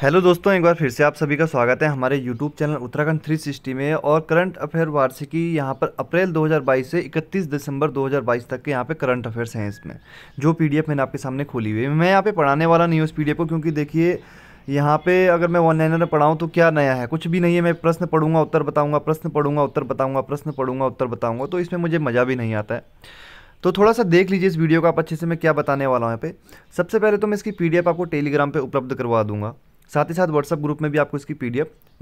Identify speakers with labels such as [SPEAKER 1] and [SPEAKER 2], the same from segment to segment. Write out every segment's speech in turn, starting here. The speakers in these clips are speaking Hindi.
[SPEAKER 1] हेलो दोस्तों एक बार फिर से आप सभी का स्वागत है हमारे यूट्यूब चैनल उत्तराखंड 360 में और करंट अफेयर वार्षिकी यहाँ पर अप्रैल 2022 से 31 दिसंबर 2022 तक के यहाँ पे करंट अफेयर्स हैं इसमें जो पीडीएफ मैंने आपके सामने खोली हुई है मैं यहाँ पे पढ़ाने वाला नहीं हूँ उस पी को क्योंकि देखिए यहाँ पे अगर मैं ऑनलाइन में पढ़ाऊँ तो क्या नया है कुछ भी नहीं है मैं प्रश्न पढ़ूंगा उत्तर बताऊँगा प्रश्न पढ़ूंगा उत्तर बताऊँगा प्रश्न पढ़ूंगा उत्तर बताऊँगा तो इसमें मुझे मज़ा भी नहीं आता है तो थोड़ा सा देख लीजिए इस वीडियो को आप अच्छे से मैं क्या बताने वाला हूँ यहाँ पे सबसे पहले तो मैं इसकी पीडीएफ आपको टेलीग्राम पे उपलब्ध करवा दूंगा साथ ही साथ व्हाट्सअप ग्रुप में भी आपको इसकी पी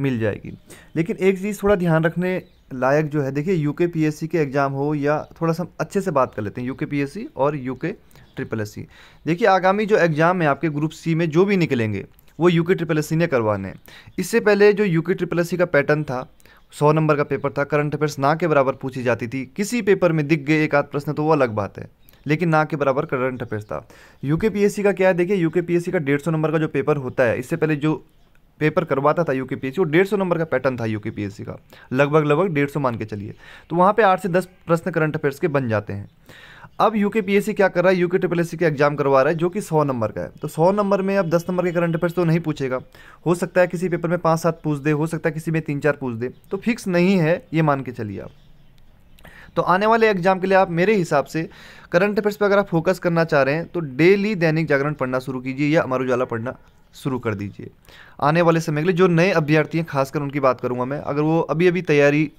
[SPEAKER 1] मिल जाएगी लेकिन एक चीज़ थोड़ा ध्यान रखने लायक जो है देखिए यू के पी के एग्ज़ाम हो या थोड़ा सा अच्छे से बात कर लेते हैं यू के पी और यू के ट्रिपल एस सी देखिए आगामी जो एग्ज़ाम है आपके ग्रुप सी में जो भी निकलेंगे वो यू के ट्रिपल एस सी ने करवाने हैं इससे पहले जो यू के ट्रिपल एस सी का पैटर्न था सौ नंबर का पेपर था करंट अफेयर्स ना के बराबर पूछी जाती थी किसी पेपर में दिख गए एक आध प्रश्न तो वो अलग बात है लेकिन ना के बराबर करंट अफेयर्स था यूके पीएससी का क्या है देखिए यूके पीएससी का डेढ़ नंबर का जो पेपर होता है इससे पहले जो पेपर करवाता था यूके पी वो डेढ़ सौ नंबर का पैटर्न था यूके पी का लगभग लगभग डेढ़ सौ मान के चलिए तो वहाँ पे आठ से दस प्रश्न करंट अफेयर्स के बन जाते हैं अब यूके पीएससी क्या कर रहा है यूके ट्रिपल एस का एग्जाम करवा रहा है जो कि सौ नंबर का है तो सौ नंबर में अब दस नंबर के करंट अफेयर्स तो नहीं पूछेगा हो सकता है किसी पेपर में पाँच सात पूछ दे हो सकता है किसी में तीन चार पूछ दे तो फिक्स नहीं है ये मान के चलिए आप तो आने वाले एग्जाम के लिए आप मेरे हिसाब से करंट अफेयर्स पर अगर आप फोकस करना चाह रहे हैं तो डेली दैनिक जागरण पढ़ना शुरू कीजिए या अमर उजाला पढ़ना शुरू कर दीजिए आने वाले समय के लिए जो नए अभ्यर्थी हैं खासकर उनकी बात करूंगा मैं अगर वो अभी अभी तैयारी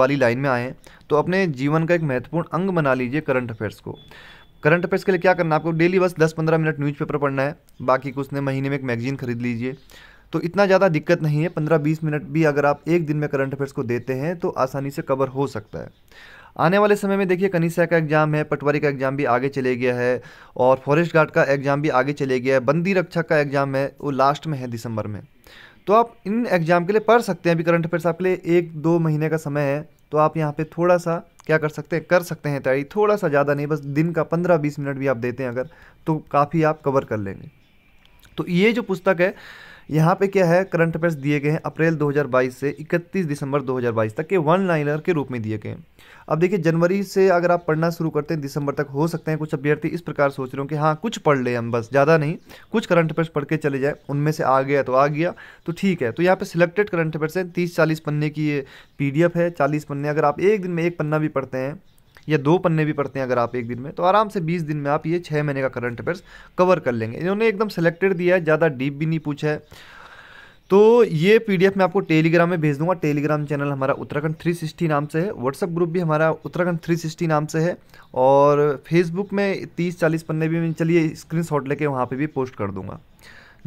[SPEAKER 1] वाली लाइन में आए हैं तो अपने जीवन का एक महत्वपूर्ण अंग बना लीजिए करंट अफेयर्स को करंट अफेयर्स के लिए क्या करना है आपको डेली बस दस पंद्रह मिनट न्यूज़पेपर पढ़ना है बाकी कुछ ने महीने में एक मैगजीन खरीद लीजिए तो इतना ज़्यादा दिक्कत नहीं है पंद्रह बीस मिनट भी अगर आप एक दिन में करंट अफेयर्स को देते हैं तो आसानी से कवर हो सकता है आने वाले समय में देखिए कनीसा का एग्ज़ाम है पटवारी का एग्ज़ाम भी आगे चले गया है और फॉरेस्ट गार्ड का एग्ज़ाम भी आगे चले गया है बंदी रक्षा का एग्ज़ाम है वो लास्ट में है दिसंबर में तो आप इन एग्ज़ाम के लिए पढ़ सकते हैं अभी करंट अफेयर्स आपके लिए एक दो महीने का समय है तो आप यहाँ पे थोड़ा सा क्या कर सकते हैं कर सकते हैं तैयारी थोड़ा सा ज़्यादा नहीं बस दिन का पंद्रह बीस मिनट भी आप देते हैं अगर तो काफ़ी आप कवर कर लेंगे तो ये जो पुस्तक है यहाँ पे क्या है करंट अफेयर्स दिए गए हैं अप्रैल 2022 से 31 दिसंबर 2022 तक के वन लाइनर के रूप में दिए गए हैं अब देखिए जनवरी से अगर आप पढ़ना शुरू करते हैं दिसंबर तक हो सकते हैं कुछ अभ्यर्थी इस प्रकार सोच रहे हो कि हाँ कुछ पढ़ ले हम बस ज़्यादा नहीं कुछ करंट अफेयर्स पढ़ के चले जाए उनमें से आ गया तो आ गया तो ठीक है तो यहाँ पर सिलेक्टेड करंट अफेयर्स हैं तीस चालीस पन्ने की ये पी है चालीस पन्ने अगर आप एक दिन में एक पन्ना भी पढ़ते हैं या दो पन्ने भी पढ़ते हैं अगर आप एक दिन में तो आराम से बीस दिन में आप ये छः महीने का करंट अफेयर्स कवर कर लेंगे इन्होंने एकदम सेलेक्टेड दिया है ज़्यादा डीप भी नहीं पूछा है तो ये पीडीएफ मैं आपको टेलीग्राम में भेज दूंगा टेलीग्राम चैनल हमारा उत्तराखंड 360 नाम से है व्हाट्सअप ग्रुप भी हमारा उत्तराखंड 360 नाम से है और फेसबुक में 30-40 पन्ने भी मैं चलिए स्क्रीनशॉट लेके वहाँ पे भी पोस्ट कर दूंगा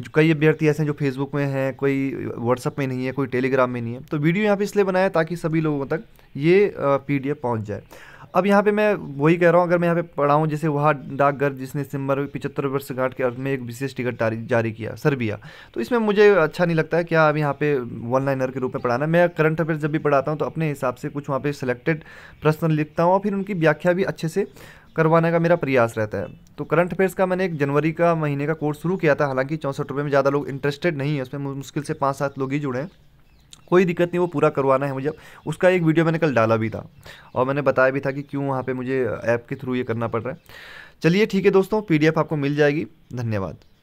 [SPEAKER 1] जो कई अभ्यर्थी ऐसे हैं जो फेसबुक में हैं कोई व्हाट्सअप में नहीं है कोई टेलीग्राम में नहीं है तो वीडियो यहाँ पर इसलिए बनाया ताकि सभी लोगों तक ये पी डी पहुँच जाए अब यहाँ पे मैं वही कह रहा हूँ अगर मैं यहाँ पे पढ़ाऊँ जैसे वहाँ डाकघर जिसने सितंबर पिचहत्तर वर्ष घाट के अर्थ में एक विशेष टिकट जारी किया सर्बिया तो इसमें मुझे अच्छा नहीं लगता है क्या अब यहाँ पे वन लाइनर के रूप में पढ़ाना मैं करंट अफेयर्स जब भी पढ़ाता हूँ तो अपने हिसाब से कुछ वहाँ पर सेलेक्टेड प्रश्न लिखता हूँ और फिर उनकी व्याख्या भी अच्छे से करवाने का मेरा प्रयास रहता है तो करंट अफेयर्स का मैंने एक जनवरी का महीने का कोर्स शुरू किया था हालांकि चौंसठ रुपये में ज़्यादा लोग इंटरेस्टेड नहीं है उसमें मुश्किल से पाँच सात लोग ही जुड़े हैं कोई दिक्कत नहीं वो पूरा करवाना है मुझे उसका एक वीडियो मैंने कल डाला भी था और मैंने बताया भी था कि क्यों वहाँ पर मुझे ऐप के थ्रू ये करना पड़ रहा है चलिए ठीक है दोस्तों पी आपको मिल जाएगी धन्यवाद